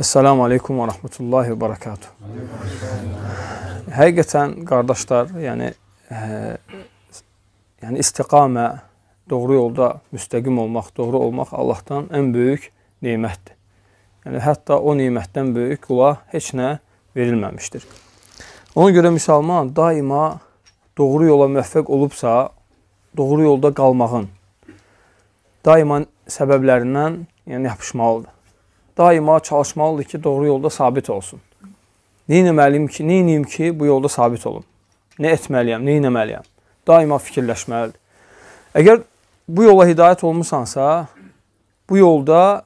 Esselamu aleyküm və rəhmətullahi və bərəkatuh. Həqiqətən qardaşlar, yəni ə, e, yəni istiqamə, doğru yolda müstəqim olmaq, doğru olmaq Allahdan ən böyük nemətdir. Yəni hətta o nemətdən böyük qula heç nə verilməmişdir. Ona görə müsəlman daima doğru yola müvəffəq olubsa, doğru yolda qalmağın daima səbəblərindən yəni yapışmalıdır daima çalışmalıdır ki, doğru yolda sabit olsun. Neynəməliyim ki, neynəyim ki, bu yolda sabit olum? Nə etməliyəm, neynəməliyəm? Daima fikirləşməlidir. Əgər bu yola hidayət olmusansa, bu yolda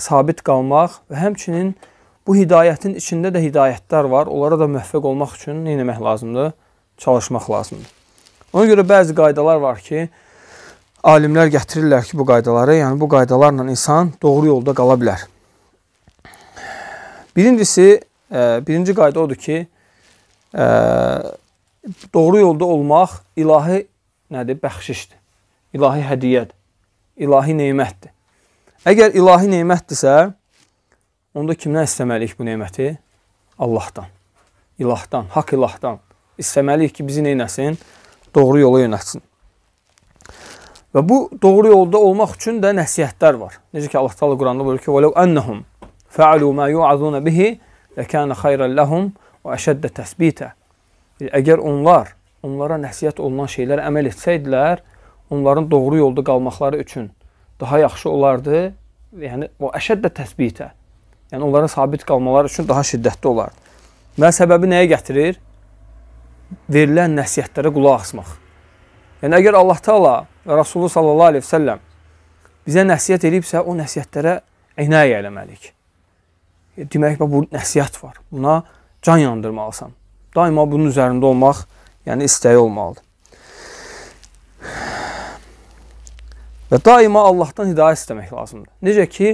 sabit qalmaq və həmçinin bu hidayətin içində də hidayətlər var. Onlara da müvəffəq olmaq üçün nə etmək lazımdır? Çalışmaq lazımdır. Ona görə bəzi qaydalar var ki, alimlər gətirirlər ki, bu qaydaları, yəni bu qaydalarla insan doğru yolda qala bilər. Birincisi, e, birinci qayda odur ki, e, doğru yolda olmaq ilahi nədir? Bəxşişdir. İlahi hədiyyədir. İlahi neymətdir. Əgər ilahi neymətdirsə, onda kimdən istəməliyik bu neyməti? Allahdan. İlahdan, haqq ilahdan. İstəməliyik ki, bizi neynəsin? Doğru yola yönətsin. Və bu doğru yolda olmaq üçün də nəsihətlər var. Necə ki Allah Taala Quranda buyurur ki: "Vəlau annahum fa'alu ma yu'azuna bihi lakana khayran lahum və ashadda tasbita." E, əgər onlar onlara nəsihət olunan şeylər əməl etsəydilər, onların doğru yolda qalmaqları üçün daha yaxşı olardı. Yəni o əşəddə təsbitə. Yəni onlara sabit qalmaları üçün daha şiddətli olardı. Və səbəbi nəyə gətirir? Verilən nəsihətlərə qulaq asmaq. Yəni əgər Allah Taala və Rasulullah sallallahu aleyhi və səlləm bizə nəsiyyət edibsə, o nəsiyyətlərə enayə eləməliyik. E, demək, bu nəsiyyət var. Buna can yandırmalısan. Daima bunun üzərində olmaq, yəni istəyi olmalıdır. Və daima Allahdan hidayət istəmək lazımdır. Necə ki,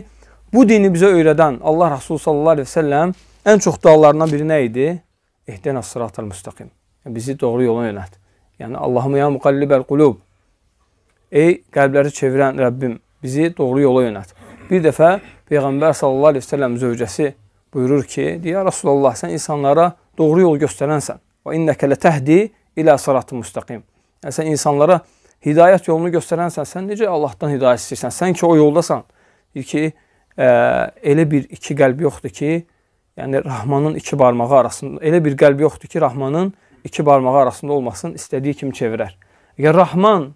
bu dini bizə öyrədən Allah Rasulü sallallahu aleyhi və səlləm ən çox dualarından biri nə idi? Ehdənə sıratal müstəqim. Yəni bizi doğru yola yönət. Yəni Allahımə ya müqallibəl qulub, Ey qəlbləri çevirən Rəbbim, bizi doğru yola yönət. Bir dəfə Peyğəmbər sallallahu əleyhi və səlləm zövcəsi buyurur ki, "Ya Rasulullah, sən insanlara doğru yol göstərənsən. Və innəkə letəhdi ilə sıratı müstəqim." Yəni sən insanlara hidayət yolunu göstərənsən, sən necə Allahdan hidayət istəyirsən? Sən ki o yoldasan. Deyir ki, ə, elə bir iki qəlb yoxdur ki, yəni Rahmanın iki barmağı arasında elə bir qəlb yoxdur ki, Rahmanın iki barmağı arasında olmasın, istədiyi kimi çevirər. Əgər Rahman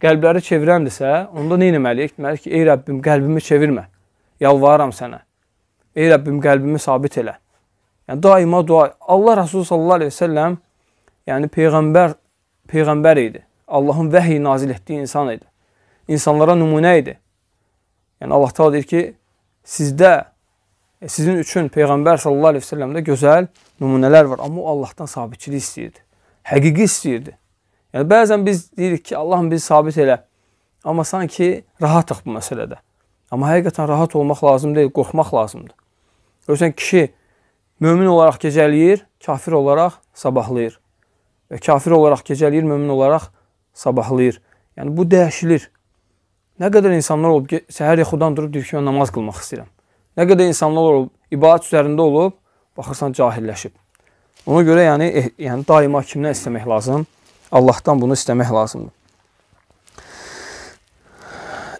qəlbləri çevirəndirsə, onda nə etməliyik? Deməliyik ki, ey Rəbbim, qəlbimi çevirmə. Yalvarıram sənə. Ey Rəbbim, qəlbimi sabit elə. Yəni daima dua. Allah Rəsulü sallallahu əleyhi və səlləm yəni peyğəmbər peyğəmbər idi. Allahın vəhi nazil etdiyi insan idi. İnsanlara nümunə idi. Yəni Allah Taala deyir ki, sizdə e, sizin üçün peyğəmbər sallallahu əleyhi və səlləmdə gözəl nümunələr var, amma o Allahdan sabitçilik istəyirdi. Həqiqi istəyirdi. Yəni bəzən biz deyirik ki, Allahım bizi sabit elə. Amma sanki rahatıq bu məsələdə. Amma həqiqətən rahat olmaq lazım deyil, qorxmaq lazımdır. Görsən kişi mömin olaraq gecələyir, kafir olaraq sabahlayır. Və kafir olaraq gecələyir, mömin olaraq sabahlayır. Yəni bu dəyişilir. Nə qədər insanlar olub səhər yuxudan durub deyir ki, mən namaz qılmaq istəyirəm. Nə qədər insanlar olub ibadət üzərində olub, baxırsan cahilləşib. Ona görə yəni eh, yəni daima kimdən istəmək lazım? Allahdan bunu istəmək lazımdır.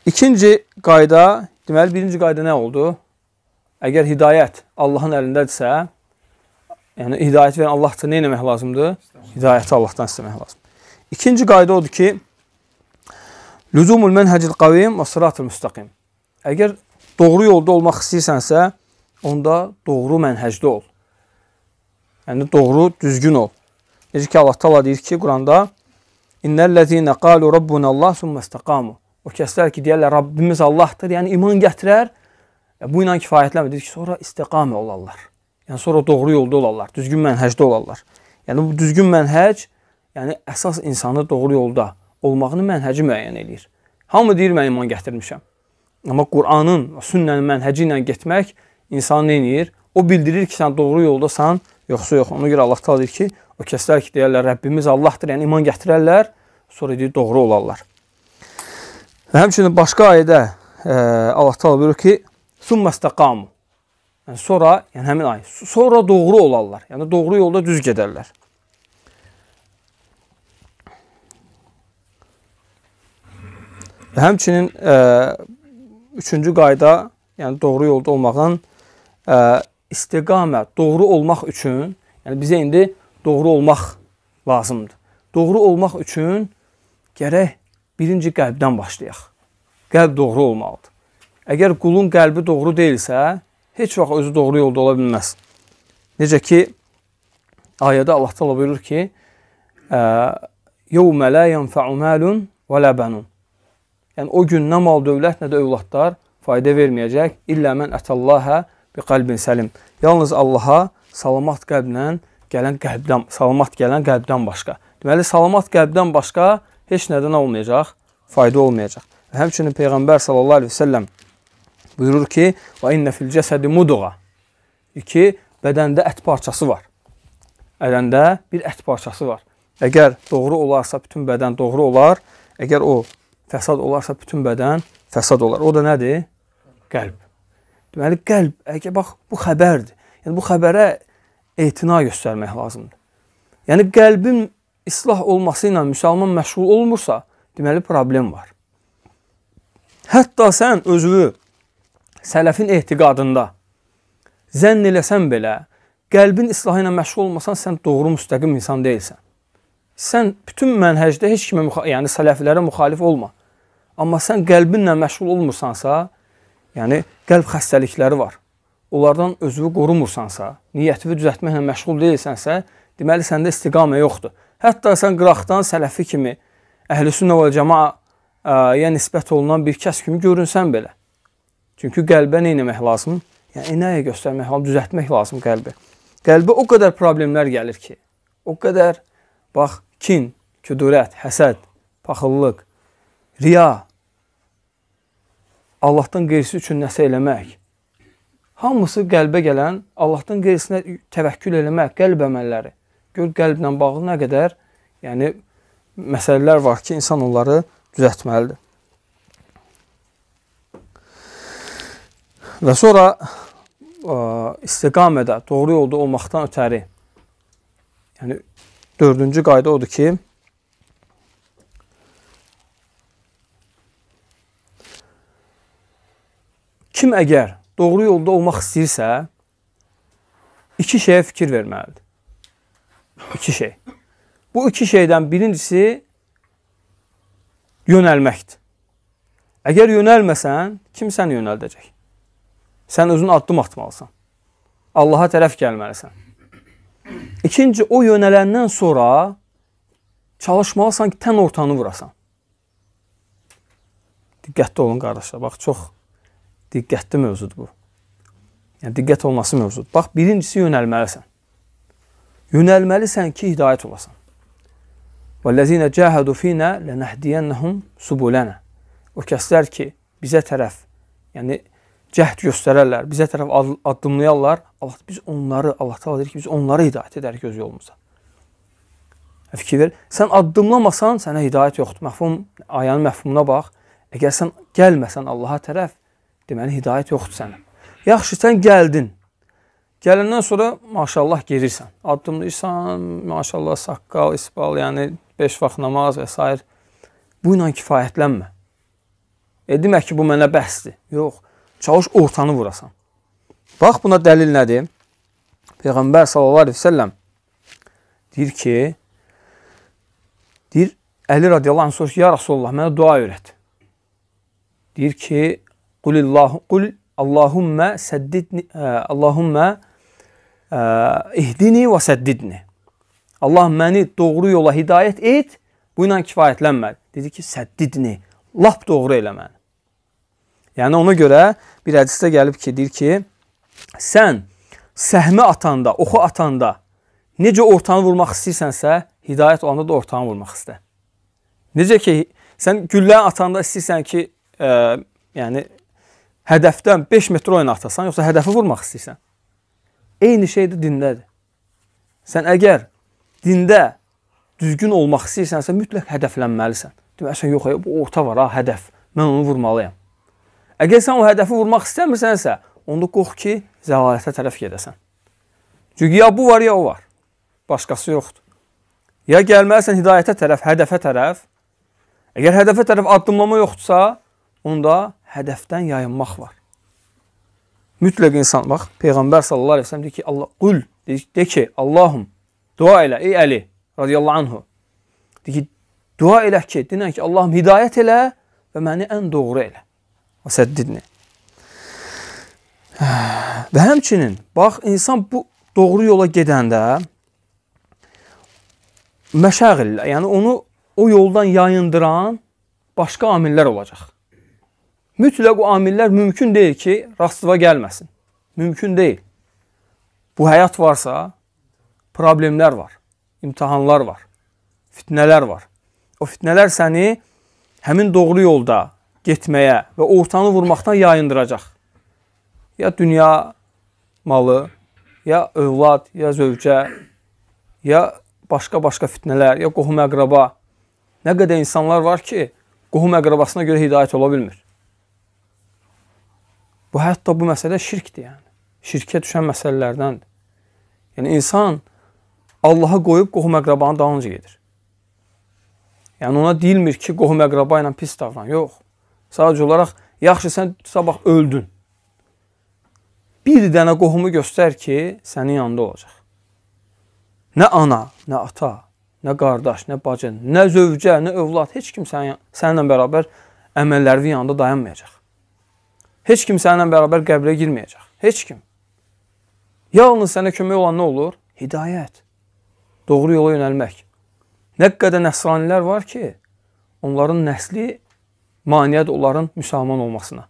İkinci qayda, deməli birinci qayda nə oldu? Əgər hidayət Allahın əlindədirsə, yəni hidayət verən Allahdır, nə etmək lazımdır? Hidayəti Allahdan istəmək lazımdır. İkinci qayda odur ki, lüzumul mənhəcil qavim və sıratul müstəqim. Əgər doğru yolda olmaq istəyirsənsə, onda doğru mənhəcdə ol. Yəni doğru, düzgün ol. Necə ki Allah təala deyir ki, Quranda İnnellezine qalu rabbunallah summastaqamu. O kəslər ki, deyirlər Rəbbimiz Allahdır, yəni iman gətirər, e, bu ilə kifayətlənmir. Deyir ki, sonra istiqamə olarlar. Yəni sonra doğru yolda olarlar, düzgün mənhəcdə olarlar. Yəni bu düzgün mənhəc, yəni əsas insanı doğru yolda olmağını mənhəci müəyyən eləyir. Hamı deyir mən iman gətirmişəm. Amma Qur'anın, sünnənin mənhəci ilə getmək insanı nə edir? O bildirir ki, sən doğru yoldasan Yoxsa yox. Ona görə Allah təala deyir ki, o kəslər ki deyirlər Rəbbimiz Allahdır, yəni iman gətirərlər, sonra deyir doğru olarlar. Və həmçinin başqa ayədə e, Allah təala buyurur ki, "Summastaqamu" Yəni sonra, yəni həmin ay, sonra doğru olarlar. Yəni doğru yolda düz gedərlər. Və həmçinin e, üçüncü qayda, yəni doğru yolda olmağın e, istiqamə, doğru olmaq üçün, yəni bizə indi doğru olmaq lazımdır. Doğru olmaq üçün gərək birinci qəlbdən başlayaq. Qəlb doğru olmalıdır. Əgər qulun qəlbi doğru deyilsə, heç vaxt özü doğru yolda ola bilməz. Necə ki, ayədə Allah təala buyurur ki, "Yevmə la yenfa'u malun və la banun." Yəni o gün nə mal dövlət, nə də övladlar fayda verməyəcək. İllə mən ətallaha bi qalbin səlim. Yalnız Allaha salamat qəlblə gələn qəlbdən, salamat gələn qəlbdən başqa. Deməli, salamat qəlbdən başqa heç nədən olmayacaq, fayda olmayacaq. Həmçinin Peyğəmbər sallallahu əleyhi və səlləm buyurur ki, "Və inna fil cəsədi mudğa." İki, bədəndə ət parçası var. Ədəndə bir ət parçası var. Əgər doğru olarsa bütün bədən doğru olar, əgər o fəsad olarsa bütün bədən fəsad olar. O da nədir? Qəlb. Deməli qəlb, əgər bax bu xəbərdir. Yəni bu xəbərə etina göstərmək lazımdır. Yəni qəlbin islah olması ilə müsəlman məşğul olmursa, deməli problem var. Hətta sən özünü sələfin etiqadında zənn eləsən belə, qəlbin islahı ilə məşğul olmasan, sən doğru müstəqim insan deyilsən. Sən bütün mənhəcdə heç kimə, yəni sələflərə müxalif olma. Amma sən qəlbinlə məşğul olmursansa, yəni qəlb xəstəlikləri var. Onlardan özünü qorumursansa, niyyətini düzəltməklə məşğul deyilsənsə, deməli səndə istiqamə yoxdur. Hətta sən qıraqdan sələfi kimi, əhlüsünnə və cəmaəyə e, nisbət olunan bir kəs kimi görünsən belə. Çünki qəlbə nə etmək lazım? Yəni nəyə göstərmək lazım, düzəltmək lazım qəlbi. Qəlbə o qədər problemlər gəlir ki, o qədər bax kin, küdurət, həsəd, paxıllıq, riya, Allahdan qeyrisi üçün nəsə eləmək, hamısı qəlbə gələn, Allahdan qeyrisinə təvəkkül eləmək, qəlb əməlləri. Gör qəlblə bağlı nə qədər, yəni məsələlər var ki, insan onları düzəltməlidir. Və sonra ə, istiqamədə doğru yolda olmaqdan ötəri. Yəni dördüncü qayda odur ki, Kim əgər doğru yolda olmaq istəyirsə, iki şeyə fikir verməlidir. İki şey. Bu iki şeydən birincisi yönəlməkdir. Əgər yönəlməsən, kim səni yönəldəcək? Sən özün addım atmalısan. Allaha tərəf gəlməlisən. İkinci, o yönələndən sonra çalışmalısan ki, tən ortanı vurasan. Diqqətli olun qardaşlar, bax çox diqqətli mövzudur bu. Yəni diqqət olması mövzudur. Bax, birincisi yönəlməlisən. Yönəlməlisən ki, hidayət olasan. وَالَّذِينَ جَاهَدُوا ف۪ينَا لَنَهْدِيَنَّهُمْ سُبُولَنَا O kəslər ki, bizə tərəf, yəni cəhd göstərərlər, bizə tərəf addımlayarlar, Allah biz onları, Allah təala deyir ki, biz onları hidayət edərik öz yolumuza. Yəni, fikir ver. Sən addımlamasan, sənə hidayət yoxdur. Məfhum ayanın məfhumuna bax. Əgər sən gəlməsən Allaha tərəf, deməli hidayət yoxdur sənə. Yaxşı, sən gəldin. Gələndən sonra maşallah gedirsən. Addımlayırsan, maşallah saqqal, isbal, yəni 5 vaxt namaz və s. Bu ilə kifayətlənmə. E, demək ki, bu mənə bəsdir. Yox, çalış ortanı vurasan. Bax, buna dəlil nədir? Peyğəmbər s.a.v. deyir ki, deyir, Əli radiyallahu anh soruşur ki, ya Rasulullah, mənə dua öyrət. Deyir ki, Qulillahu qul Allahumme seddidni Allahumme ihdini və səddidni. Allah məni doğru yola hidayət et. Bu ilə kifayətlənmədi. Dedi ki, səddidni. Lap doğru elə məni. Yəni ona görə bir hədisdə gəlib ki, deyir ki, sən səhmi atanda, oxu atanda necə ortanı vurmaq istəyirsənsə, hidayət olanda da ortanı vurmaq istə. Necə ki, sən gülləni atanda istəyirsən ki, ə, yəni hədəfdən 5 metr oyun atasan, yoxsa hədəfi vurmaq istəyirsən. Eyni şey də dindədir. Sən əgər dində düzgün olmaq istəyirsənsə, mütləq hədəflənməlisən. Deməsən, yox, bu orta var ha, hədəf. Mən onu vurmalıyam. Əgər sən o hədəfi vurmaq istəmirsənsə, onda qorx ki, zəlalətə tərəf gedəsən. Çünki ya bu var, ya o var. Başqası yoxdur. Ya gəlməlisən hidayətə tərəf, hədəfə tərəf. Əgər hədəfə tərəf addımlama yoxdursa, onda hədəfdən yayınmaq var. Mütləq insan, bax, Peyğəmbər sallallahu aleyhi ve sellem deyir ki, Allah, qul, de ki, Allahum, dua elə, ey Əli, radiyallahu anhu. Deyir ki, dua elə ki, dinən ki, Allahım, hidayət elə və məni ən doğru elə. O səddidni. Və həmçinin, bax, insan bu doğru yola gedəndə məşəğillə, yəni onu o yoldan yayındıran başqa amillər olacaq mütləq o amillər mümkün deyil ki, rastıva gəlməsin. Mümkün deyil. Bu həyat varsa, problemlər var, imtihanlar var, fitnələr var. O fitnələr səni həmin doğru yolda getməyə və ortanı vurmaqdan yayındıracaq. Ya dünya malı, ya övlad, ya zövcə, ya başqa-başqa fitnələr, ya qohum-əqraba. Nə qədər insanlar var ki, qohum-əqrabasına görə hidayət ola bilmir. Bu hətta bu məsələ şirkdir, yəni. Şirkə düşən məsələlərdəndir. Yəni insan Allaha qoyub qohum-əqrabanın dalınca gedir. Yəni ona deyilmir ki, qohum-əqraba ilə pis davran. Yox. Sadəcə olaraq yaxşı sən sabah öldün. Bir dənə qohumu göstər ki, sənin yanında olacaq. Nə ana, nə ata, nə qardaş, nə bacı, nə zövcə, nə övlad, heç kim sənin, səninlə bərabər əməllərinin yanında dayanmayacaq. Heç kim səninlə bərabər qəbrə girməyəcək. Heç kim. Yalnız sənə kömək olan nə olur? Hidayət. Doğru yola yönəlmək. Nə qədər nəsranilər var ki, onların nəsli maniyədir onların müsəlman olmasına.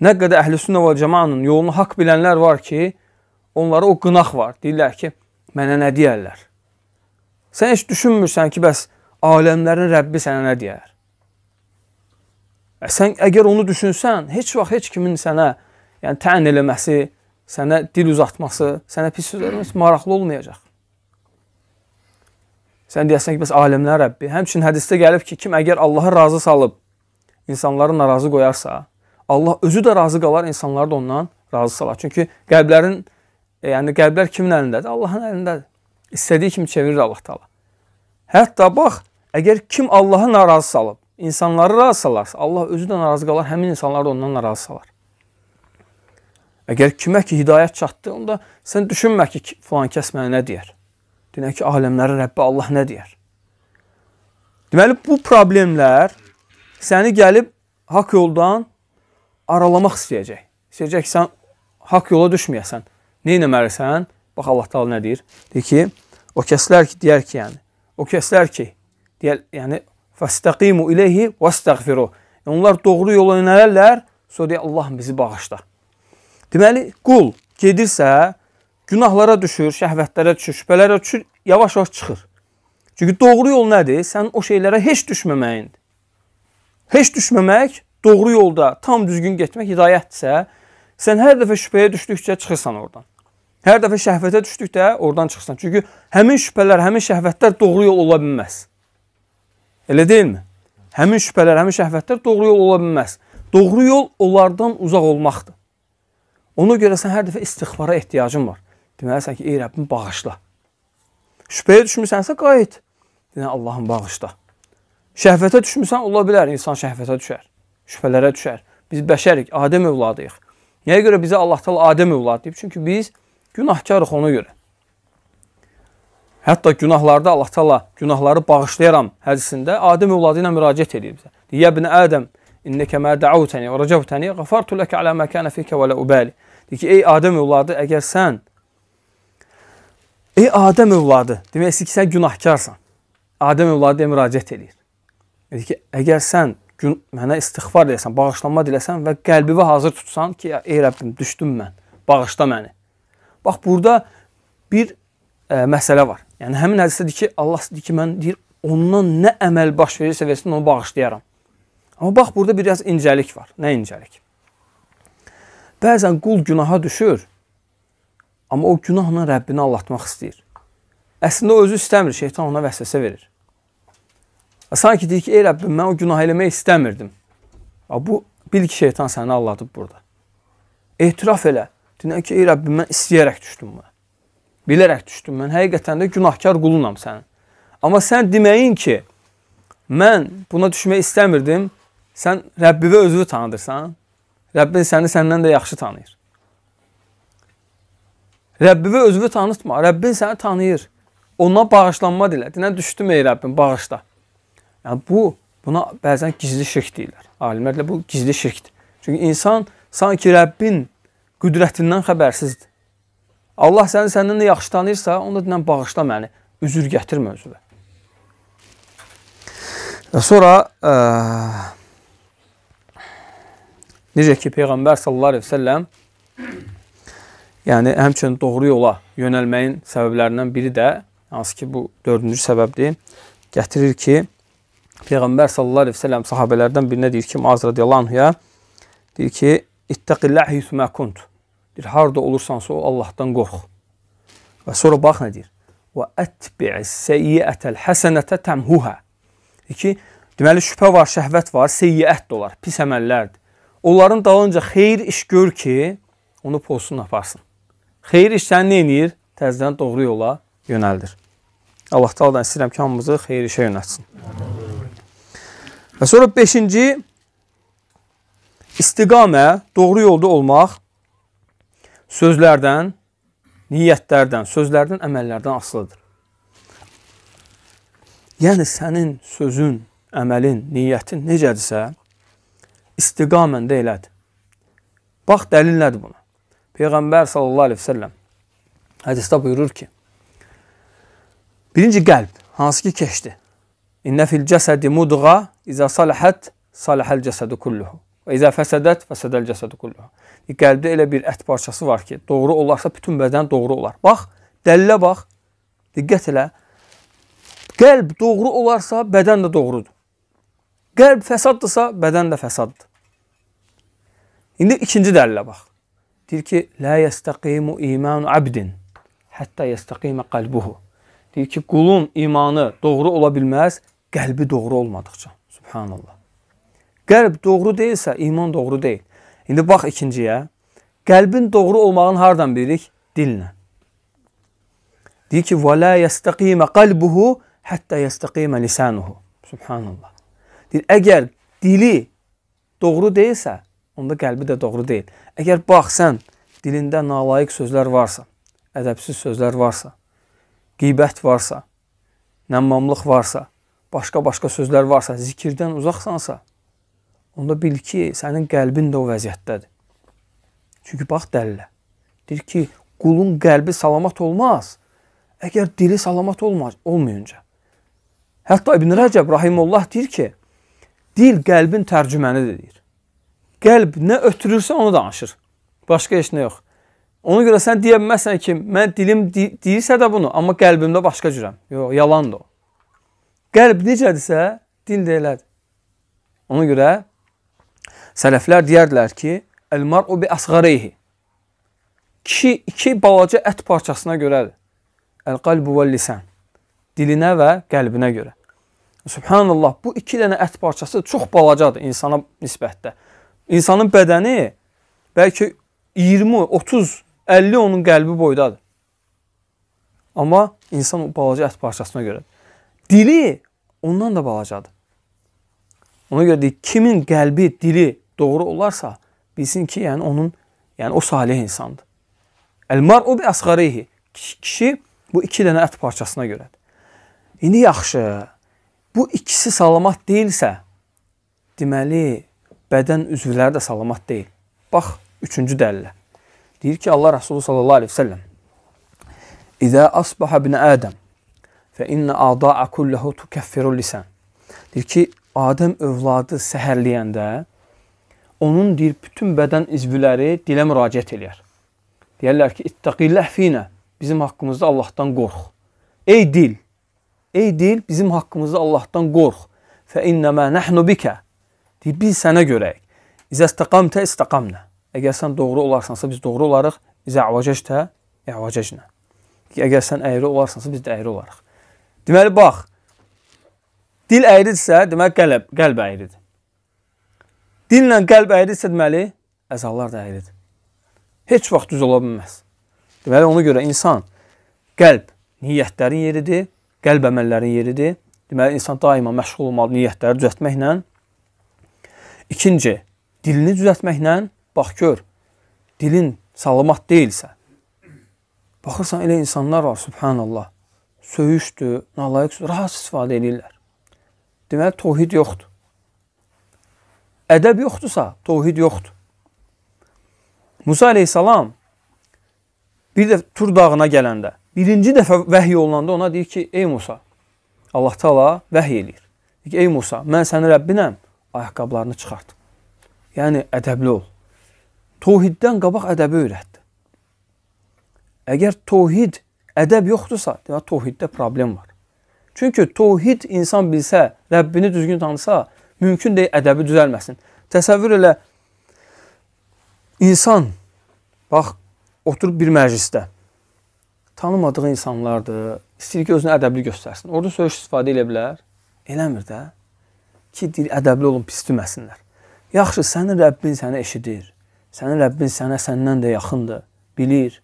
Nə qədər əhlüsünnə və cəmanın yolunu haqq bilənlər var ki, onlara o qınaq var. Deyirlər ki, mənə nə deyərlər? Sən heç düşünmürsən ki, bəs aləmlərin Rəbbi sənə nə deyər? E, Sən əgər onu düşünsən, heç vaxt heç kimin sənə, yəni təyin eləməsi, sənə dil uzatması, sənə pis söz eləməsi maraqlı olmayacaq. Sən deyəsən ki, bəs alimlər Rəbbi. Həmçinin hədisdə gəlib ki, kim əgər Allahı razı salıb insanları narazı qoyarsa, Allah özü də razı qalar, insanları da ondan razı salar. Çünki qəlblərin, e, yəni qəlblər kimin əlindədir? Allahın əlindədir. İstədiyi kimi çevirir Allah Taala. Hətta bax, əgər kim Allahı narazı salıb, insanları razı salarsa, Allah özü də narazı qalar, həmin insanlar da ondan narazı salar. Əgər kimə ki hidayət çatdı, onda sən düşünmə ki, filan kəs mənə nə deyər? Demək ki, aləmlərin Rəbbi Allah nə deyər? Deməli, bu problemlər səni gəlib haqq yoldan aralamaq istəyəcək. İstəyəcək ki, sən haqq yola düşməyəsən. Nə etməlisən? Bax Allah Taala nə deyir? Deyir ki, o kəslər ki, deyər ki, yəni o kəslər ki, deyər, yəni Fəstəqimu ileyhi və istəğfiru. Onlar doğru yola yönələrlər, sonra deyir, Allahım bizi bağışla. Deməli, qul gedirsə, günahlara düşür, şəhvətlərə düşür, şübhələrə düşür, yavaş-yavaş çıxır. Çünki doğru yol nədir? Sən o şeylərə heç düşməməyindir. Heç düşməmək, doğru yolda tam düzgün getmək hidayətdirsə, sən hər dəfə şübhəyə düşdükcə çıxırsan oradan. Hər dəfə şəhvətə düşdükdə oradan çıxırsan. Çünki həmin şübhələr, həmin şəhvətlər doğru yol ola bilməz. Elə deyilmi? Həmin şübhələr, həmin şəhvətlər doğru yol ola bilməz. Doğru yol onlardan uzaq olmaqdır. Ona görə sən hər dəfə istighfara ehtiyacın var. Deməlisən ki, ey Rəbbim bağışla. Şübhəyə düşmüsənsə qayıt. Deyən Allahım bağışla. Şəhvətə düşmüsən ola bilər insan şəhvətə düşər. Şübhələrə düşər. Biz bəşərik, Adəm övladıyıq. Nəyə görə bizə Allah təala Adəm övladı deyib? Çünki biz günahkarıq ona görə. Hətta günahlarda Allah Taala günahları bağışlayaram hədisində Adəm övladı ilə müraciət edir bizə. Deyə ibn Adəm innekə mə dəautəni və rəcəvtəni qafartu ləkə alə mə kənə fikə və lə ubali. Deyir ki, ey Adəm övladı, əgər sən Ey Adəm övladı, demək istəyir ki, sən günahkarsan. Adəm övladı deyə müraciət edir. Deyir ki, əgər sən gün, mənə istighfar deyəsən, bağışlanma diləsən və qəlbimi hazır tutsan ki, ey Rəbbim, düşdüm mən, bağışla məni. Bax, burada bir ə, e, məsələ var. Yəni həmin hədisdə deyir ki, Allah deyir ki, mən deyir ondan nə əməl baş verirsə versin onu bağışlayaram. Amma bax burada biraz incəlik var. Nə incəlik? Bəzən qul günaha düşür. Amma o günahla Rəbbini aldatmaq istəyir. Əslində o özü istəmir, şeytan ona vəsvəsə verir. Sanki deyir ki, ey Rəbbim, mən o günah eləmək istəmirdim. Bu, bil ki, şeytan səni aldatıb burada. Etiraf elə. Deyir ki, ey Rəbbim, mən istəyərək düşdüm buna bilərək düşdüm mən. Həqiqətən də günahkar qulunam sənin. Amma sən deməyin ki, mən buna düşmək istəmirdim. Sən Rəbbivə özünü tanıdırsan. Rəbbin səni səndən də yaxşı tanıyır. Rəbbivə özünü tanıtma. Rəbbin səni tanıyır. Ona bağışlanma dilə. Nə düşdüm ey Rəbbim, bağışla. Yəni bu buna bəzən gizli şirk deyirlər. Alimlərlə bu gizli şirkdir. Çünki insan sanki Rəbbin qüdrətindən xəbərsizdir. Allah səni səndən də yaxşı tanıyırsa, onda dinən bağışla məni, üzür gətirmə özünə. Sonra ə, e, necə ki Peyğəmbər sallallahu əleyhi və səlləm yəni həmçinin doğru yola yönəlməyin səbəblərindən biri də hansı ki bu 4-cü səbəbdir. Gətirir ki Peyğəmbər sallallahu əleyhi və səlləm sahabelərdən birinə deyir ki, Muaz radiyallahu anhuya deyir ki, "İttəqillah hüsmə kunt." Deyir, harada olursansa o Allahdan qorx. Və sonra bax nə deyir? Və ətbi'is seyyiətəl həsənətə təmhuhə. Ki, deməli şübhə var, şəhvət var, seyyiət də olar, pis əməllərdir. Onların dalınca xeyir iş gör ki, onu pozsun aparsın. Xeyir iş səni nə eləyir? Təzədən doğru yola yönəldir. Allah Taala'dan istəyirəm ki, hamımızı xeyir işə yönəltsin. Və sonra 5-ci istiqamə, doğru yolda olmaq sözlərdən, niyyətlərdən, sözlərdən, əməllərdən asılıdır. Yəni sənin sözün, əməlin, niyyətin necədirsə, istiqamən də elədir. Bax dəlillədir buna. Peyğəmbər sallallahu əleyhi və səlləm hədisdə buyurur ki: Birinci qəlb, hansı ki keçdi. İnnə fil cəsədi mudğa, izə salahat, salahəl cəsədu kulluhu. Və izə fəsədət, fəsədəl cəsədu kulluha. Qəlbdə elə bir ət parçası var ki, doğru olarsa bütün bədən doğru olar. Bax, dəllə bax, diqqət elə. Qəlb doğru olarsa bədən də doğrudur. Qəlb fəsaddırsa bədən də fəsaddır. İndi ikinci dəllə bax. Deyir ki, لا يستقيم إيمان عبد حتى يستقيم قلبه. Deyir ki, qulun imanı doğru ola bilməz qəlbi doğru olmadıkça. Subhanallah. Qəlb doğru deyilsə, iman doğru deyil. İndi bax ikinciyə. Qəlbin doğru olmağını hardan bilirik? Dillə. Deyir ki, وَلَا يَسْتَقِيمَ قَلْبُهُ hətta yəstəqimə lisanuhu. Subhanallah. Deyir, əgər dili doğru deyilsə, onda qəlbi də doğru deyil. Əgər bax sən dilində nalayiq sözlər varsa, ədəbsiz sözlər varsa, qibət varsa, nəmmamlıq varsa, başqa-başqa sözlər varsa, zikirdən uzaqsansa, onda bil ki, sənin qəlbin də o vəziyyətdədir. Çünki bax dəllə. Deyir ki, qulun qəlbi salamat olmaz, əgər dili salamat olmaz, olmayınca. Hətta İbn Rəcəb Rahimullah deyir ki, dil qəlbin tərcümənidir, deyir. Qəlb nə ötürürsə onu danışır. Başqa heç nə yox. Ona görə sən deyə bilməzsən ki, mən dilim de deyirsə də bunu, amma qəlbimdə başqa cürəm. Yox, yalandır o. Qəlb necədirsə, dil də elədir. Ona görə Sələflər deyərdilər ki, Əl-mar'u bi əsğareyhi. Kişi iki balaca ət parçasına görədir. Əl-qalbu vəl-lisən. Dilinə və qəlbinə görə. Subhanallah, bu iki dənə ət parçası çox balacadır insana nisbətdə. İnsanın bədəni bəlkə 20, 30, 50 onun qəlbi boydadır. Amma insan o balaca ət parçasına görədir. Dili ondan da balacadır. Ona görə deyir, kimin qəlbi, dili doğru olarsa, bilsin ki, yəni onun, yəni o salih insandır. Əl-mar'u bi asgharihi. Kişi bu iki dənə ət parçasına görədir. İndi yaxşı. Bu ikisi salamat deyilsə, deməli bədən üzvləri də salamat deyil. Bax, üçüncü dəlillə. Deyir ki, Allah Resulü sallallahu aleyhi ve sellem İzə asbaha ibn Ədəm fə innə ada'a kulləhu tukəffiru lisən. Deyir ki, Adəm övladı səhərləyəndə onun deyir bütün bədən üzvləri dilə müraciət eləyər. Deyirlər ki, ittaqillah fina. Bizim haqqımızda Allahdan qorx. Ey dil, ey dil, bizim haqqımızda Allahdan qorx. Fə innəmə nəhnu bikə. Deyir, biz sənə görəyik. İzə istəqamtə istəqamnə. Əgər sən doğru olarsansa, biz doğru olarıq. İzə əvacəctə, əvacəcnə. Əgər sən əyri olarsansa, biz də əyri olarıq. Deməli, bax, Dil əyridirsə, demək qəlb, qəlb əyridir. Dillə qəlb əyridirsə, deməli, əzalar da əyridir. Heç vaxt düz ola bilməz. Deməli, ona görə insan qəlb niyyətlərin yeridir, qəlb əməllərin yeridir. Deməli, insan daima məşğul olmalı niyyətləri düzəltməklə. İkinci, dilini düzəltməklə, bax gör, dilin salamat deyilsə, baxırsan elə insanlar var, subhanallah, söyüşdür, nalayiq, rahat istifadə edirlər deməli tohid yoxdur. Ədəb yoxdursa, tohid yoxdur. Musa aleyhissalam bir də Tur dağına gələndə, birinci dəfə vəhiy olunanda ona deyir ki, ey Musa, Allah taala vəhiy eləyir. Deyir ki, ey Musa, mən sənin Rəbbinəm, ayaqqablarını çıxart. Yəni, ədəbli ol. Tohiddən qabaq ədəbi öyrətdi. Əgər tohid ədəb yoxdursa, demək, tohiddə problem var. Çünki tohid insan bilsə, Rəbbini düzgün tanısa, mümkün deyil ədəbi düzəlməsin. Təsəvvür elə, insan, bax, oturub bir məclisdə, tanımadığı insanlardır, istəyir ki, özünü ədəbli göstərsin. Orada söyüş istifadə elə bilər, eləmir də ki, deyir, ədəbli olun, pis deməsinlər. Yaxşı, sənin Rəbbin səni eşidir, sənin Rəbbin sənə səndən də yaxındır, bilir,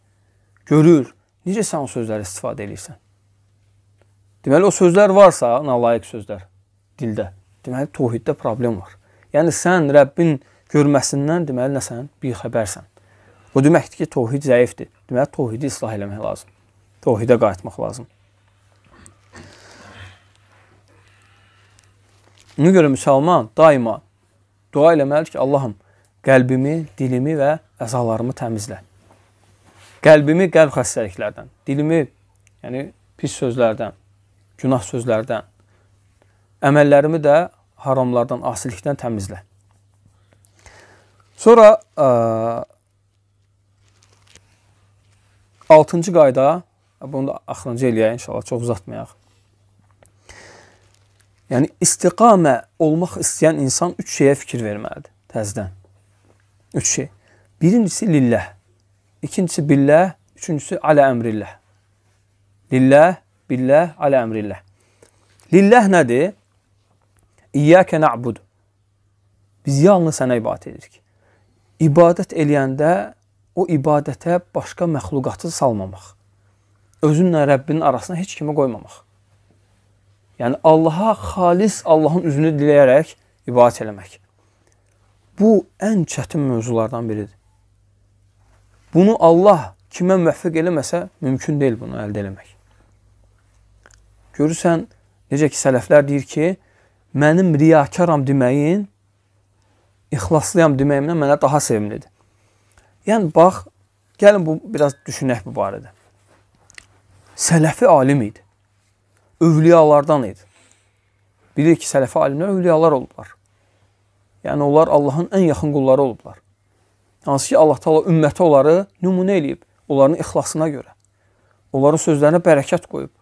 görür. Necə sən o sözləri istifadə edirsən? Deməli o sözlər varsa, nalayiq sözlər dildə, deməli təvhiddə problem var. Yəni sən Rəbbin görməsindən deməli nəsən? Bir xəbərsən. Bu deməkdir ki, təvhid zəifdir. Deməli təvhidi islah eləmək lazım. Təvhidə qayıtmaq lazım. Ona görə müsəlman daima dua eləməlidir ki, Allahım, qəlbimi, dilimi və əzalarımı təmizlə. Qəlbimi qəlb xəstəliklərdən, dilimi, yəni pis sözlərdən, günah sözlərdən, əməllərimi də haramlardan, asilikdən təmizlə. Sonra ə, e, 6-cı qayda, bunu da axırıncı eləyək inşallah, çox uzatmayaq. Yəni istiqamə olmaq istəyən insan üç şeyə fikir verməlidir təzədən. Üç şey. Birincisi lillah, ikincisi billah, üçüncüsü alə əmrillah. Lillah billəh alə əmrilləh. Lilləh nədir? İyyəkə nə'bud. Biz yalnız sənə ibadət edirik. İbadət eləyəndə o ibadətə başqa məxluqatı salmamaq. Özünlə Rəbbinin arasına heç kimi qoymamaq. Yəni Allaha xalis Allahın üzünü diləyərək ibadət eləmək. Bu ən çətin mövzulardan biridir. Bunu Allah kimə müvəffəq eləməsə mümkün deyil bunu əldə eləmək. Görürsən, necə ki, sələflər deyir ki, mənim riyakaram deməyin, ixlaslıyam deməyimdən mənə daha sevimlidir. Yəni, bax, gəlin bu, biraz düşünək bu barədə. Sələfi alim idi. Övliyalardan idi. Bilir ki, sələfi alimlər övliyalar olublar. Yəni, onlar Allahın ən yaxın qulları olublar. Hansı ki, Allah taala ümmətə onları nümunə eləyib, onların ixlasına görə. Onların sözlərinə bərəkət qoyub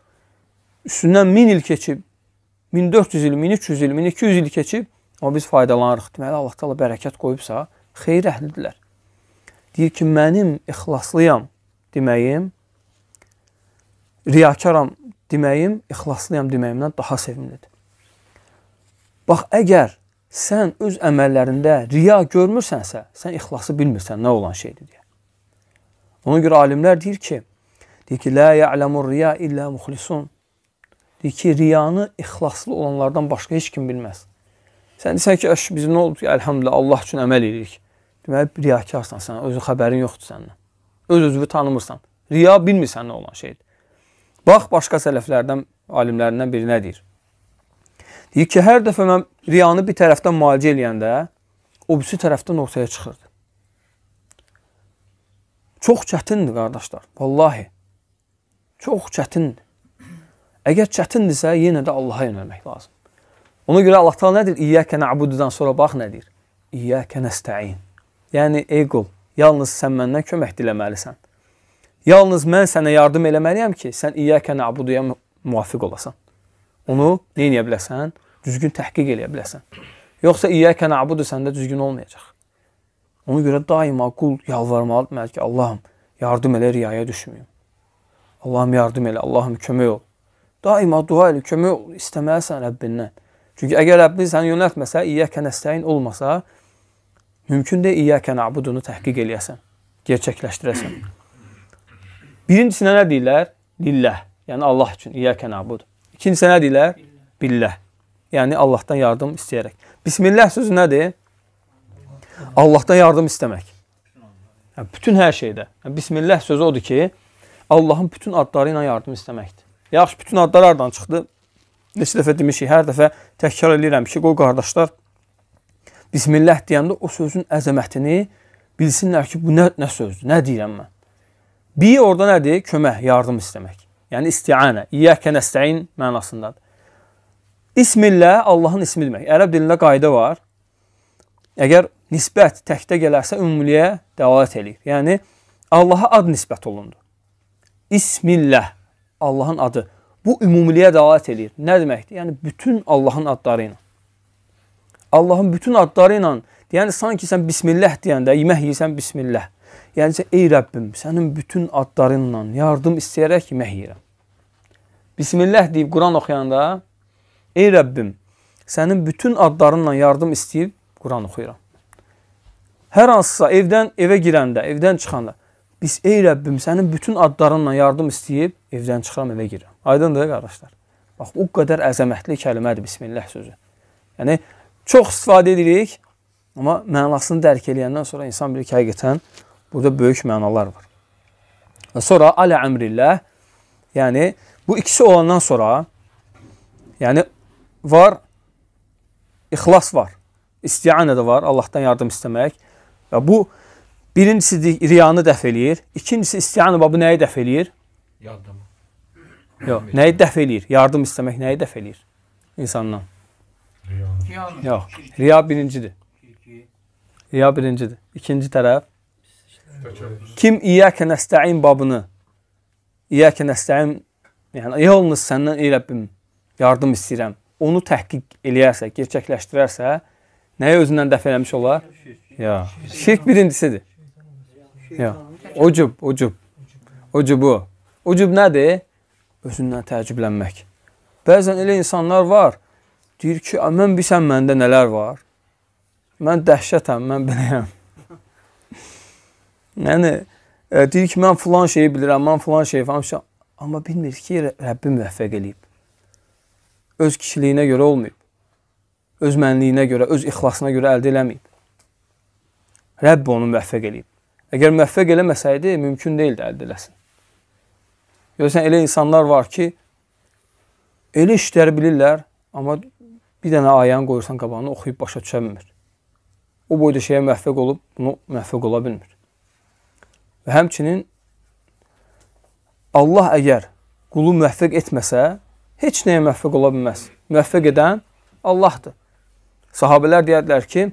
üstündən 1000 il keçib, 1400 il, 1300 il, 1200 il keçib, amma biz faydalanırıq. Deməli, Allah təala bərəkət qoyubsa, xeyir əhlidirlər. Deyir ki, mənim ixlaslıyam deməyim, riyakaram deməyim, ixlaslıyam deməyimdən daha sevimlidir. Bax, əgər sən öz əməllərində riya görmürsənsə, sən ixlası bilmirsən nə olan şeydir deyə. Ona görə alimlər deyir ki, deyir ki, la ya'lamur riya illa muhlisun. Deyir ki, riyanı ixlaslı olanlardan başqa heç kim bilməz. Sən desən ki, əş, biz nə oldu ki, əlhamdülillah, Allah üçün əməl edirik. Deməli, riyakarsan sən, özün xəbərin yoxdur səndən. Öz-özünü tanımırsan. Riya bilmirsən nə olan şeydir. Bax, başqa sələflərdən, alimlərindən biri nə deyir? Deyir ki, hər dəfə mən riyanı bir tərəfdən müalicə eləyəndə, o birisi tərəfdən ortaya çıxırdı. Çox çətindir, qardaşlar. Vallahi. Çox çətindir. Əgər çətindirsə, yenə də Allaha yönəlmək lazım. Ona görə Allah Taala nədir? İyyəkə na'bududan sonra bax nə deyir? İyyəkə nəstəin. Yəni ey qul, yalnız sən məndən kömək diləməlisən. Yalnız mən sənə yardım eləməliyəm ki, sən İyyəkə na'buduya muvafiq olasan. Onu nə edə biləsən? Düzgün təhqiq eləyə biləsən. Yoxsa İyyəkə na'budu səndə düzgün olmayacaq. Ona görə daima qul yalvarmalıdır ki, Allahım, yardım elə riyaya düşməyim. Allahım yardım elə, Allahım kömək ol. Daima dua elə, kömək istəməlisən Rəbbindən. Çünki əgər Rəbbin səni yönəltməsə, İyyəkə nəstəyin olmasa, mümkün deyil İyyəkə nəbudunu təhqiq eləyəsən, gerçəkləşdirəsən. Birincisinə nə deyirlər? Lilləh, yəni Allah üçün İyyəkə nəbud. İkincisinə nə deyirlər? Billəh, yəni Allahdan yardım istəyərək. Bismillah sözü nədir? Allahdan yardım istəmək. Yəni, bütün hər şeydə. Yəni, Bismillah sözü odur ki, Allahın bütün adları ilə yardım istəməkdir. Yaxşı, bütün adlar hardan çıxdı? Neçə dəfə demişik, hər dəfə təkrar eləyirəm ki, qoy qardaşlar Bismillah deyəndə o sözün əzəmətini bilsinlər ki, bu nə, nə sözdür, nə deyirəm mən. Bir orada nədir? Kömək, yardım istəmək. Yəni istianə, iyyəkə nəstəyin mənasındadır. İsmillə Allahın ismi demək. Ərəb dilində qayda var. Əgər nisbət təkdə gələrsə ümumiliyə dəlalət eləyir. Yəni Allaha ad nisbət olundu. İsmillah Allahın adı. Bu ümumiliyə dəlalət eləyir. Nə deməkdir? Yəni bütün Allahın adları ilə. Allahın bütün adları ilə, yəni sanki sən bismillah deyəndə yemək yeyirsən bismillah. Yəni sən ey Rəbbim, sənin bütün adlarınla yardım istəyərək yemək yeyirəm. Bismillah deyib Quran oxuyanda ey Rəbbim, sənin bütün adlarınla yardım istəyib Quran oxuyuram. Hər hansısa evdən evə girəndə, evdən çıxanda Biz, ey Rəbbim, sənin bütün adlarınla yardım istəyib evdən çıxıram, evə girirəm. Aydındır, qardaşlar. Bax, o qədər əzəmətli kəlmədir Bismillah sözü. Yəni, çox istifadə edirik, amma mənasını dərk eləyəndən sonra insan bilir ki, həqiqətən burada böyük mənalar var. Və sonra, alə əmrilləh, yəni, bu ikisi olandan sonra, yəni, var, ixlas var, istianə də var, Allahdan yardım istəmək və bu, bu, Birincisi riyanı dəf eləyir. İkincisi istianə babı nəyi dəf eləyir? Yardım. Yox, nəyi dəf eləyir? Yardım istəmək nəyi dəf eləyir? İnsandan. Riya. Yox, riya birincidir. Riya birincidir. İkinci tərəf. Kim İyyəkə nəstəin babını, İyyəkə nəstəin, yəni yalnız səndən ey Rəbbim yardım istəyirəm, onu təhqiq eləyərsə, gerçəkləşdirərsə, nəyə özündən dəf eləmiş olar? Ya, şirk birincisidir. Ucub, ucub. Ucubu. Ucub nədir? Özündən təəccüblənmək. Bəzən elə insanlar var, deyir ki, mən bilsən məndə nələr var. Mən dəhşətəm, mən beləyəm. yəni, e, deyir ki, mən filan şeyi bilirəm, mən filan şeyi falan. Amma bilmir ki, Rəbbim müvəffəq eləyib. Öz kişiliyinə görə olmayıb. Öz mənliyinə görə, öz ixlasına görə əldə eləməyib. Rəbb onu müvəffəq eləyib. Əgər müvəffəq eləməsəydi, mümkün deyildi əldə eləsin. Görürsən, elə insanlar var ki, elə işləri bilirlər, amma bir dənə ayəni qoyursan qabağını oxuyub başa düşə bilmir. O boyda şeyə müvəffəq olub, bunu müvəffəq ola bilmir. Və həmçinin Allah əgər qulu müvəffəq etməsə, heç nəyə müvəffəq ola bilməz. Müvəffəq edən Allahdır. Sahabələr deyədilər ki,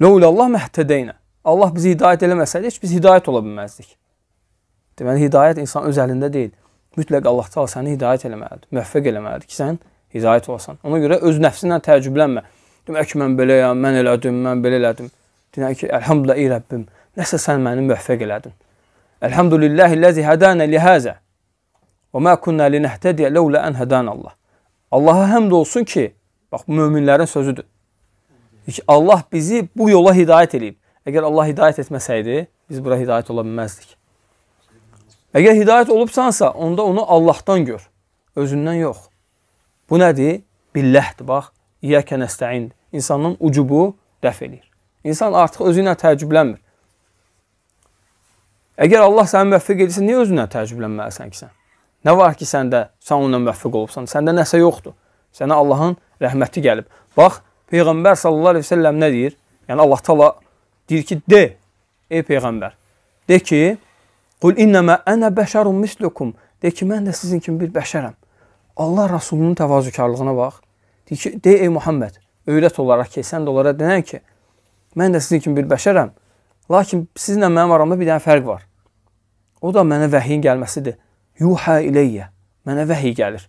Ləulə Allah məhtədəynə. Allah bizi hidayət eləməsəydi, heç biz hidayət ola bilməzdik. Deməli, hidayət insan öz əlində deyil. Mütləq Allah Taala səni hidayət eləməlidir, müvəffəq eləməlidir ki, sən hidayət olasan. Ona görə öz nəfsinlə təəccüblənmə. Demək ki, mən beləyəm, mən elədim, mən belə elədim. Deyək ki, elhamdülillah, ey Rəbbim, nəsə sən məni müvəffəq elədin. Elhamdülillahillazi hadana li haza. Və ma kunna linahtadiya laula an hadana Allah. Allaha həmd olsun ki, bax bu möminlərin sözüdür. Ki Allah bizi bu yola hidayət eləyib. Əgər Allah hidayət etməsəydi, biz bura hidayət ola bilməzdik. Əgər hidayət olubsansa, onda onu Allahdan gör, özündən yox. Bu nədir? Billəhdir, bax. İyəkə nəstəindir. İnsanın ucubu dəf eləyir. İnsan artıq özü ilə təəccüblənmir. Əgər Allah səni müvəffəq edirsə, niyə özünə təəccüblənməlisən ki sən? Nə var ki səndə, sən onunla müvəffəq olubsan, səndə nəsə yoxdur. Sənə Allahın rəhməti gəlib. Bax, Peyğəmbər sallallahu əleyhi və səlləm nə deyir? Yəni Allah təala Deyir ki, de, ey Peyğəmbər, de ki, Qul innəmə ənə bəşərun mislukum. De ki, mən də sizin kimi bir bəşərəm. Allah Rasulunun təvazükarlığına bax. De ki, de ey Muhammed, öyrət olaraq ki, sən də onlara denən ki, mən də sizin kimi bir bəşərəm. Lakin sizinlə mənim aramda bir dənə fərq var. O da mənə vəhiyin gəlməsidir. Yuhə iləyyə. Mənə vəhiy gəlir.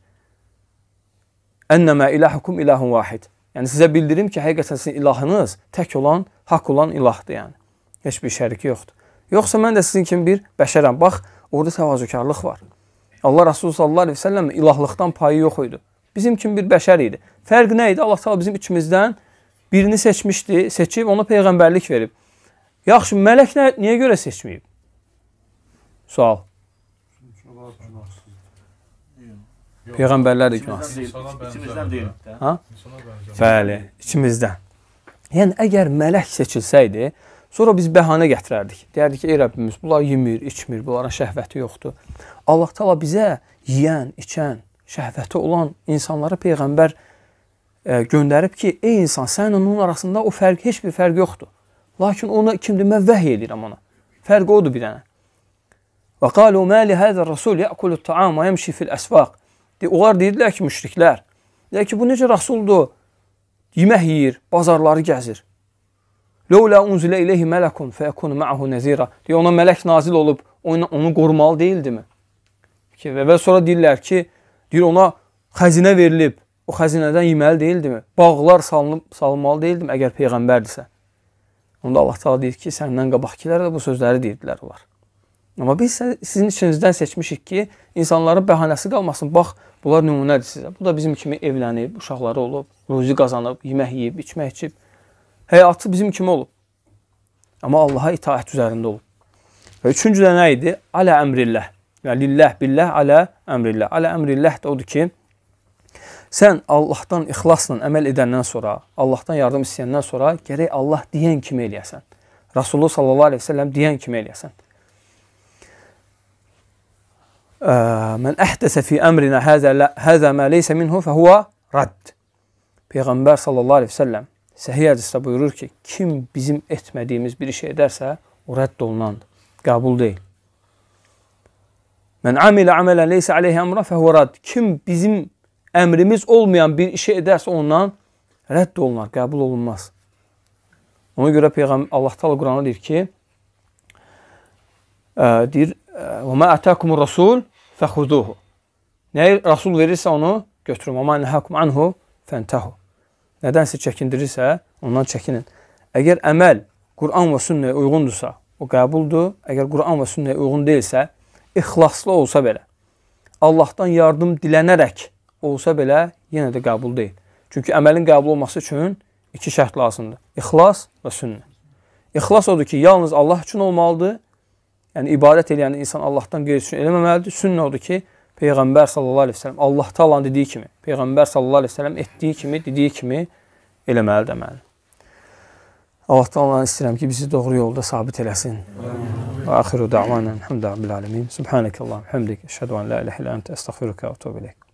Ənnəmə ilahukum ilahun vahid. Yəni sizə bildirim ki, həqiqətən sizin ilahınız tək olan haqq olan ilahdır yəni. Heç bir şəriki yoxdur. Yoxsa mən də sizin kimi bir bəşərəm. Bax, orada təvazökarlıq var. Allah Rasulü sallallahu əleyhi və səlləm ilahlıqdan payı yox idi. Bizim kimi bir bəşər idi. Fərq nə idi? Allah Taala bizim içimizdən birini seçmişdi, seçib ona peyğəmbərlik verib. Yaxşı, mələk nə, niyə görə seçməyib? Sual. Peyğəmbərlər də günahsız. İçimizdən deyil. Ha? Bəli, içimizdən. Yəni əgər mələk seçilsəydi, sonra biz bəhanə gətirərdik. Deyərdik ki, ey Rəbbimiz, bunlar yemir, içmir, bunların şəhvəti yoxdur. Allah Taala bizə yeyən, içən, şəhvəti olan insanlara peyğəmbər e, göndərib ki, ey insan, sənin onun arasında o fərq heç bir fərq yoxdur. Lakin ona kimdir? Mən vəhy edirəm ona. Fərqi odur bir dənə. Və qalu ma li hada rasul ya'kulu at-ta'am və yemşi fil asvaq. Onlar deyirdilər ki, müşriklər, deyir ki, bu necə rasuldur? yemək yeyir, bazarları gəzir. Ləulə unzilə iləhi mələkun fəyəkunu məahu nəzira. Deyə ona mələk nazil olub, onu, onu qorumalı deyildimi? Ki, və, və sonra deyirlər ki, deyir ona xəzinə verilib, o xəzinədən yeməli deyildimi? Bağlar salınıb, salınmalı deyildimi əgər peyğəmbərdirsə? Onda Allah təala deyir ki, səndən qabaqkilər də bu sözləri deyirdilər onlar. Amma biz sizin içinizdən seçmişik ki, insanların bəhanəsi qalmasın. Bax, bunlar nümunədir sizə. Bu da bizim kimi evlənib, uşaqları olub, ruzi qazanıb, yemək yeyib, içmək içib. Həyatı bizim kimi olub. Amma Allaha itaət üzərində olub. Və üçüncü də nə idi? Alə əmrilləh. Yəni lillah, billah, alə əmrilləh. Alə əmrilləh də odur ki, sən Allahdan ixlasla əməl edəndən sonra, Allahdan yardım istəyəndən sonra gərək Allah deyən kimi eləyəsən. Rasulullah sallallahu əleyhi və səlləm deyən kimi eləyəsən. من əhdəsə fi əmrinə həzə, lə, həzə mə leysə minhu fəhüvə rədd. Peyğəmbər sallallahu aleyhi və səlləm səhiyyə hədisdə buyurur ki, kim bizim etmədiyimiz bir şey edərsə, o rədd olunandır, qəbul deyil. Mən amilə amələn leysə aleyhi əmrə fəhüvə rədd. Kim bizim əmrimiz olmayan bir işi edərsə ondan rədd olunar, qəbul olunmaz. Ona görə Peyğəmbər Allah Taala Qurana deyir ki, ə, deyir Və mə ətəkum rəsul fəxuduhu. Nəyi rəsul verirsə onu götürün. Və mə nəhəkum anhu fəntəhu. Nədən siz çəkindirirsə ondan çəkinin. Əgər əməl Quran və sünnəyə uyğundursa, o qəbuldur. Əgər Quran və sünnəyə uyğun deyilsə, ixlaslı olsa belə, Allahdan yardım dilənərək olsa belə, yenə də qəbul deyil. Çünki əməlin qəbul olması üçün iki şərt lazımdır. İxlas və sünnə. İxlas odur ki, yalnız Allah üçün olmalıdır yəni ibadət edən insan Allahdan qeyri üçün eləməməlidir. Sünnə odur ki, Peyğəmbər sallallahu əleyhi və səlləm Allah Taala'nın dediyi kimi, Peyğəmbər sallallahu əleyhi və səlləm etdiyi kimi, dediyi kimi eləməli deməli. Allah Taala'dan istəyirəm ki, bizi doğru yolda sabit eləsin. Və axiru da'vana elhamdülillahi rabbil alamin. Subhanakallah, hamdik, əşhadu an la ilaha illa entə, əstəğfiruka və etûbu ileyk.